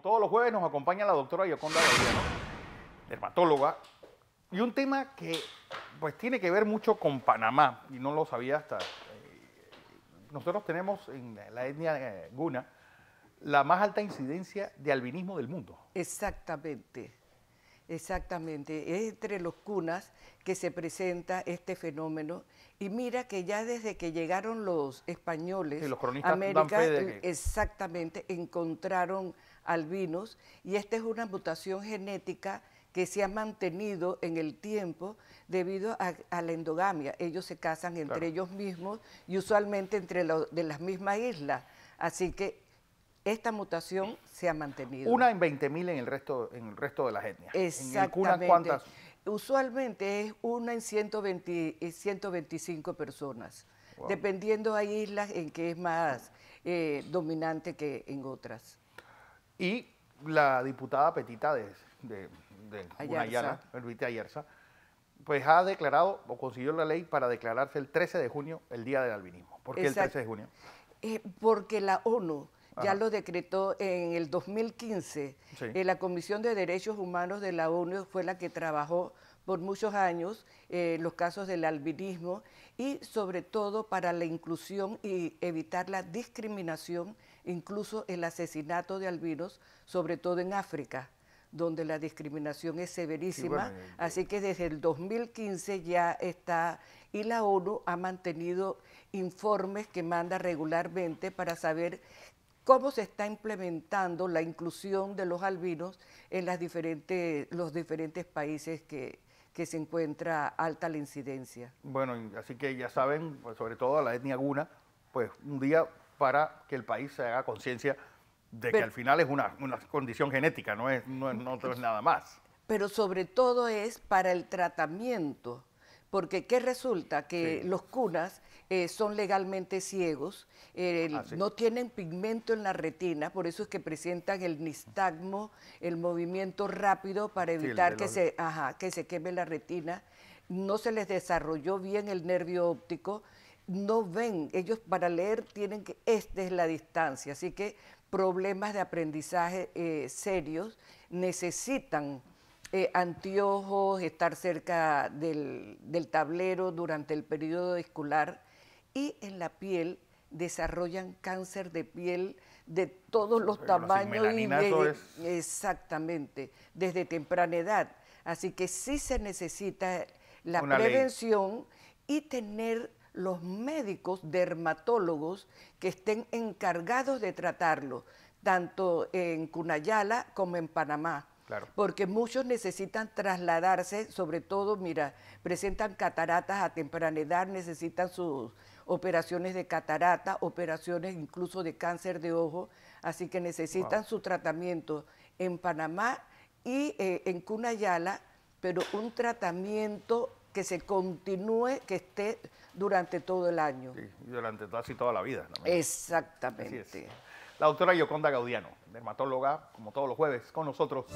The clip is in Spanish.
todos los jueves, nos acompaña la doctora Yoconda dermatóloga, y un tema que pues tiene que ver mucho con Panamá, y no lo sabía hasta... Eh, nosotros tenemos en la etnia eh, Guna la más alta incidencia de albinismo del mundo. Exactamente. Exactamente, es entre los cunas que se presenta este fenómeno y mira que ya desde que llegaron los españoles, a América, exactamente, encontraron albinos y esta es una mutación genética que se ha mantenido en el tiempo debido a, la endogamia. Ellos se casan entre ellos mismos y usualmente entre los de las mismas islas. Así que esta mutación se ha mantenido. Una en 20.000 en el resto en el resto de las etnias. Exactamente. En cuántas... Usualmente es una en 120, 125 eh, personas, dependiendo hay islas en que es más eh, dominante que en otras. Y la diputada Petita de, de, de Ayerza, pues ha declarado o consiguió la ley para declararse el 13 de junio el Día del Albinismo. ¿Por qué el 13 de junio? Eh, porque la ONU ya lo decretó en el 2015. Eh, la Comisión de Derechos Humanos de la ONU fue la que trabajó por muchos años eh, los casos del albinismo y sobre todo para la inclusión y evitar la discriminación, incluso el asesinato de albinos, sobre todo en África donde la discriminación es severísima, así que desde el 2015 ya está y la ONU ha mantenido informes que manda regularmente para saber cómo se está implementando la inclusión de los albinos en los diferentes países que, se encuentra alta la incidencia. Bueno, así que ya saben, pues, sobre todo a la etnia guna, pues un día para que el país se haga conciencia de que al final es una, condición genética, no es nada más. Pero sobre todo es para el tratamiento porque ¿qué resulta? Que los cunas eh, son legalmente ciegos, eh, ah, no tienen pigmento en la retina, por eso es que presentan el nistagmo, el movimiento rápido para evitar que, se, que se queme la retina, no se les desarrolló bien el nervio óptico, no ven, ellos para leer tienen que, esta es la distancia, así que problemas de aprendizaje eh, serios necesitan eh, Antiojos, estar cerca del, tablero durante el periodo escolar y en la piel desarrollan cáncer de piel de todos los tamaños y exactamente desde temprana edad. Así que sí se necesita la prevención y tener los médicos dermatólogos que estén encargados de tratarlo, tanto en Cunayala como en Panamá. Porque muchos necesitan trasladarse, sobre todo, mira, presentan cataratas a temprana edad, necesitan sus operaciones de catarata, operaciones incluso de cáncer de ojo, así que necesitan su tratamiento en Panamá y eh, en Cunayala, pero un tratamiento que se continúe, que esté durante todo el año. Sí, durante casi toda la vida. ¿no? Exactamente la doctora Yoconda Gaudiano, dermatóloga, como todos los jueves, con nosotros.